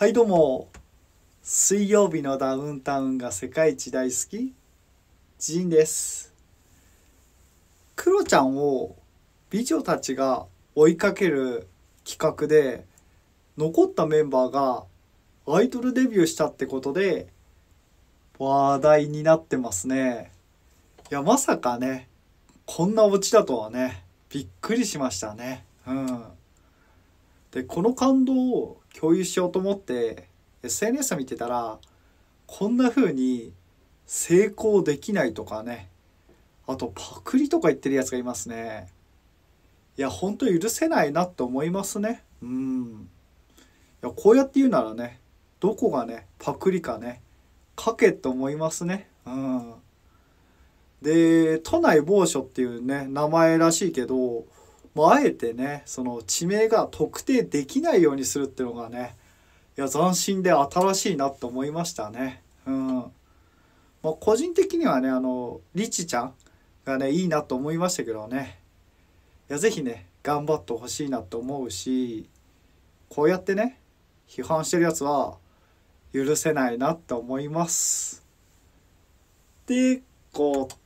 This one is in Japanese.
はいどうも水曜日のダウンタウンが世界一大好きジンですクロちゃんを美女たちが追いかける企画で残ったメンバーがアイドルデビューしたってことで話題になってますねいやまさかねこんなオチだとはねびっくりしましたねうんでこの感動を共有しようと思って SNS 見てたらこんな風に成功できないとかねあとパクリとか言ってるやつがいますねいやほんと許せないなって思いますねうんいやこうやって言うならねどこがねパクリかね書けと思いますねうんで都内某所っていうね名前らしいけどもうあえてねその地名が特定できないようにするっていうのがねいや斬新で新しいなと思いましたね。うんまあ、個人的にはねあのリチちゃんがねいいなと思いましたけどねいや是非ね頑張ってほしいなと思うしこうやってね批判してるやつは許せないなって思います。ってこと